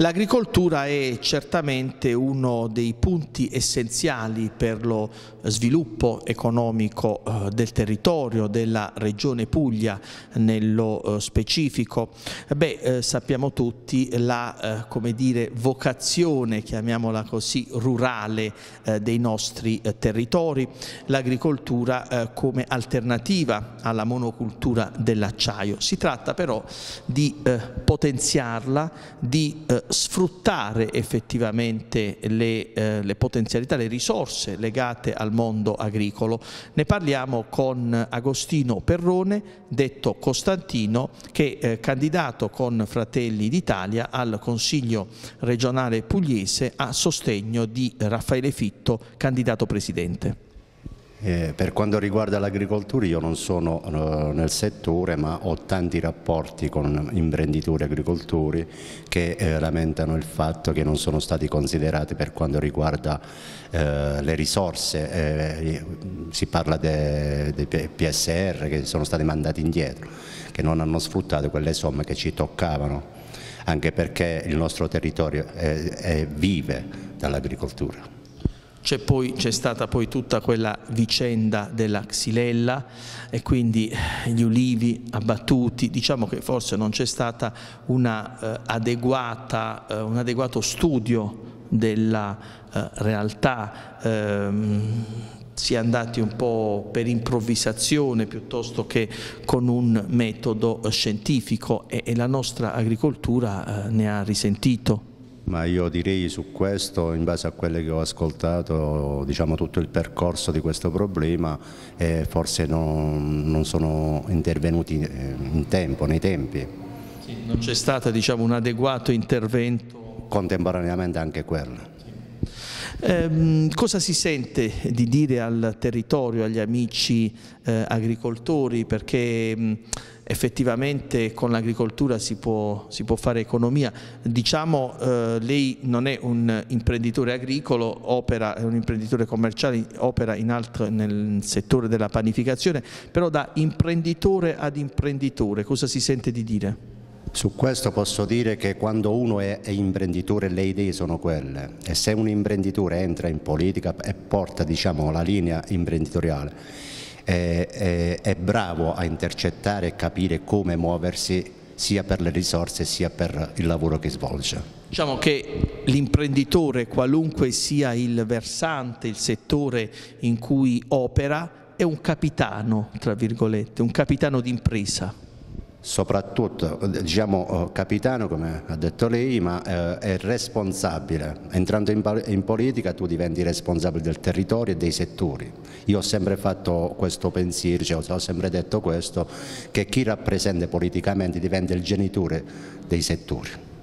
L'agricoltura è certamente uno dei punti essenziali per lo sviluppo economico eh, del territorio, della regione Puglia nello eh, specifico. Beh, eh, sappiamo tutti la dire, vocazione, chiamiamola così, rurale dei nostri territori, l'agricoltura come alternativa alla monocultura dell'acciaio. Si tratta però di potenziarla, di sfruttare effettivamente le, eh, le, potenzialità, le risorse legate al mondo agricolo. Ne parliamo con Agostino Perrone, detto Costantino, che è eh, candidato con Fratelli d'Italia al Consiglio regionale pugliese a sostegno di Raffaele Fitto, candidato presidente. Eh, per quanto riguarda l'agricoltura io non sono eh, nel settore ma ho tanti rapporti con imprenditori e agricoltori che eh, lamentano il fatto che non sono stati considerati per quanto riguarda eh, le risorse, eh, si parla dei de PSR che sono stati mandati indietro, che non hanno sfruttato quelle somme che ci toccavano, anche perché il nostro territorio è, eh, è vive dall'agricoltura c'è, stata poi tutta quella vicenda della xilella e quindi eh, gli ulivi abbattuti, diciamo che forse non c'è stato eh, eh, un adeguato studio della eh, realtà, ehm, si è andati un po' per improvvisazione piuttosto che con un metodo eh, scientifico e, e la nostra agricoltura eh, ne ha risentito ma io direi su questo, in base a quelle che ho ascoltato, diciamo, tutto il percorso di questo problema, eh, forse non, non, sono intervenuti eh, in tempo, nei tempi. Sì, non c'è stato diciamo, un adeguato intervento? Contemporaneamente anche quello. Sì. Eh, cosa si sente di dire al territorio, agli amici eh, agricoltori? Perché mh, mm, effettivamente con l'agricoltura si, si può, fare economia. Diciamo eh, lei non è un imprenditore agricolo, opera, è un imprenditore commerciale, opera altro, nel settore della panificazione, però da imprenditore ad imprenditore cosa si sente di dire? Su questo posso dire che quando uno è, imprenditore le idee sono quelle e se un imprenditore entra in politica e porta diciamo, la linea imprenditoriale è, è, è bravo a intercettare e capire come muoversi sia per le risorse sia per il lavoro che svolge. Diciamo che l'imprenditore, qualunque sia il versante, il settore in cui opera, è un capitano, tra virgolette, un capitano d'impresa soprattutto diciamo, eh, capitano come ha detto lei ma eh, è responsabile entrando in, in, politica tu diventi responsabile del territorio e dei settori io ho sempre fatto questo pensiero cioè, ho sempre detto questo che chi rappresenta politicamente diventa il genitore dei settori